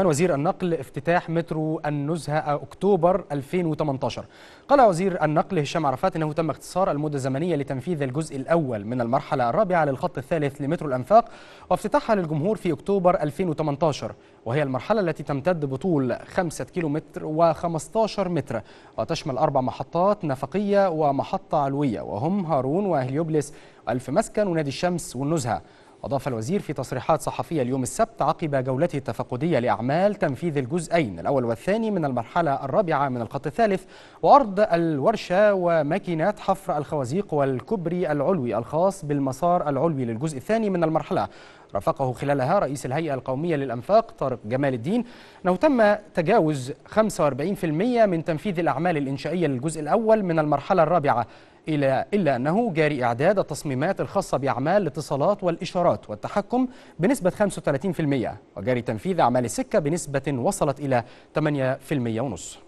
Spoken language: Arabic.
كان وزير النقل افتتاح مترو النزهة أكتوبر 2018 قال وزير النقل هشام عرفات أنه تم اختصار المدة الزمنية لتنفيذ الجزء الأول من المرحلة الرابعة للخط الثالث لمترو الأنفاق وافتتاحها للجمهور في أكتوبر 2018 وهي المرحلة التي تمتد بطول 5 كيلومتر و15 متر وتشمل أربع محطات نفقية ومحطة علوية وهم هارون وأهليوبلس ألف مسكن ونادي الشمس والنزهة أضاف الوزير في تصريحات صحفية اليوم السبت عقب جولته التفقدية لأعمال تنفيذ الجزئين الأول والثاني من المرحلة الرابعة من الخط الثالث وعرض الورشة وماكينات حفر الخوازيق والكبري العلوي الخاص بالمسار العلوي للجزء الثاني من المرحلة رافقه خلالها رئيس الهيئة القومية للأنفاق طارق جمال الدين أنه تم تجاوز 45% من تنفيذ الأعمال الإنشائية للجزء الأول من المرحلة الرابعة إلا, إلا أنه جاري إعداد التصميمات الخاصة بأعمال الاتصالات والإشارات والتحكم بنسبة 35% وجاري تنفيذ أعمال السكة بنسبة وصلت إلى 8% ونصف